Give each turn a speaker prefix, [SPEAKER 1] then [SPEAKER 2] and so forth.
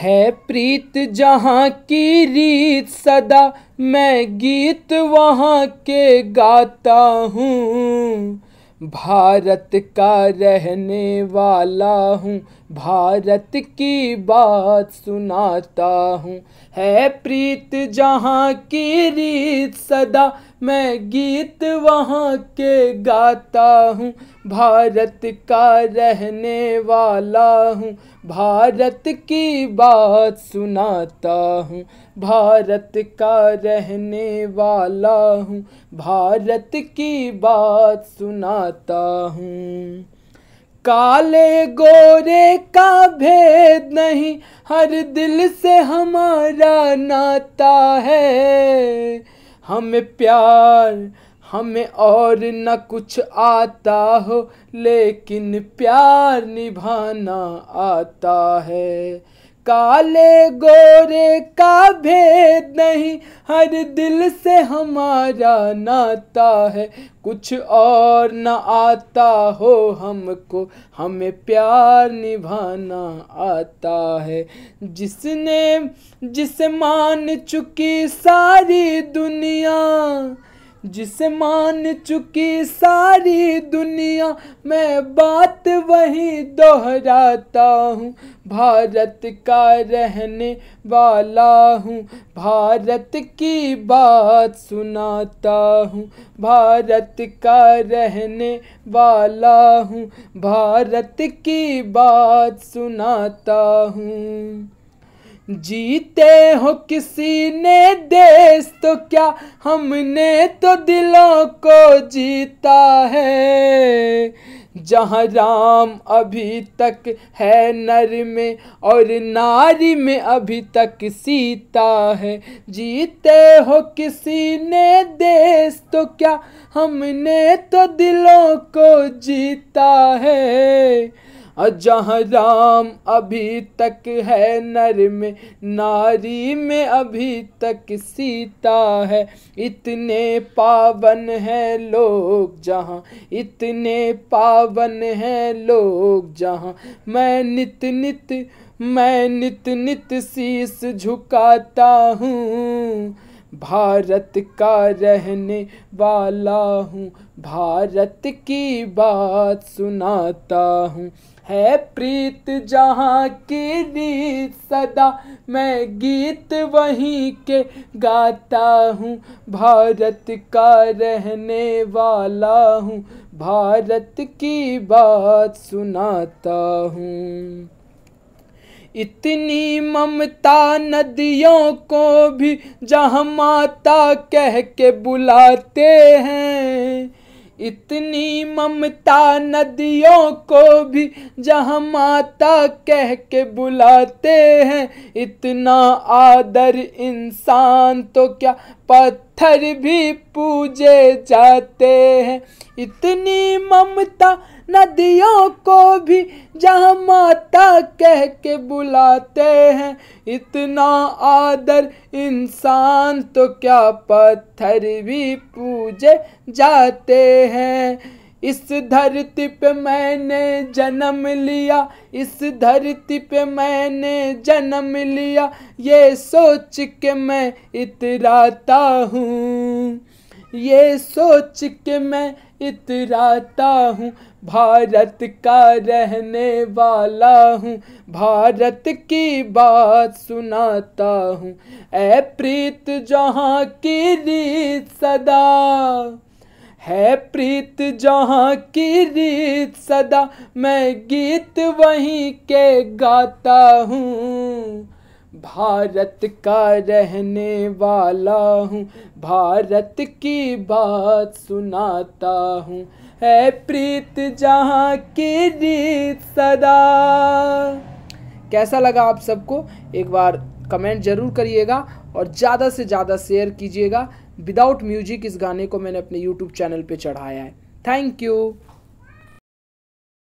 [SPEAKER 1] है प्रीत जहाँ की रीत सदा मैं गीत वहाँ के गाता हूँ भारत का रहने वाला हूँ भारत की बात सुनाता हूँ है प्रीत जहाँ की रीत सदा मैं गीत वहाँ के गाता हूँ भारत का रहने वाला हूँ भारत की बात सुनाता हूँ भारत का रहने वाला हूँ भारत की बात सुनाता हूँ काले गोरे का भेद नहीं हर दिल से हमारा नाता है हमें प्यार हमें और न कुछ आता हो लेकिन प्यार निभाना आता है काले गोरे का भेद नहीं हर दिल से हमारा नाता है कुछ और न आता हो हमको हमें प्यार निभाना आता है जिसने जिसे मान चुकी सारी दुनिया जिसे मान चुकी सारी दुनिया मैं बात वही दोहराता हूँ भारत का रहने वाला हूँ भारत की बात सुनाता हूँ भारत का रहने वाला हूँ भारत की बात सुनाता हूँ जीते हो किसी ने देश तो क्या हमने तो दिलों को जीता है जहाँ राम अभी तक है नर में और नारी में अभी तक सीता है जीते हो किसी ने देश तो क्या हमने तो दिलों को जीता है जहाँ राम अभी तक है नर में नारी में अभी तक सीता है इतने पावन हैं लोग जहाँ इतने पावन हैं लोग जहाँ मैं नित नित मैं नित नित शीस झुकाता हूँ भारत का रहने वाला हूँ भारत की बात सुनाता हूँ है प्रीत जहाँ की रीत सदा मैं गीत वहीं के गाता हूँ भारत का रहने वाला हूँ भारत की बात सुनाता हूँ इतनी ममता नदियों को भी जहाँ माता कह के बुलाते हैं इतनी ममता नदियों को भी जहाँ माता कह के बुलाते हैं इतना आदर इंसान तो क्या पत्थर भी पूजे जाते हैं इतनी ममता नदियों को भी जहाँ माता कह के बुलाते हैं इतना आदर इंसान तो क्या पत्थर भी पूजे जाते हैं इस धरती पे मैंने जन्म लिया इस धरती पे मैंने जन्म लिया ये सोच के मैं इतराता हूँ ये सोच के मैं इतराता हूँ भारत का रहने वाला हूँ भारत की बात सुनाता हूँ ए प्रीत जहाँ की रीत सदा है प्रीत जहाँ की रीत सदा मैं गीत वहीं के गाता हूँ भारत का रहने वाला हूँ भारत की बात सुनाता हूँ है प्रीत जहाँ की रीत सदा कैसा लगा आप सबको एक बार कमेंट ज़रूर करिएगा और ज़्यादा से ज़्यादा शेयर कीजिएगा विदाउट म्यूजिक इस गाने को मैंने अपने यूट्यूब चैनल पर चढ़ाया है थैंक यू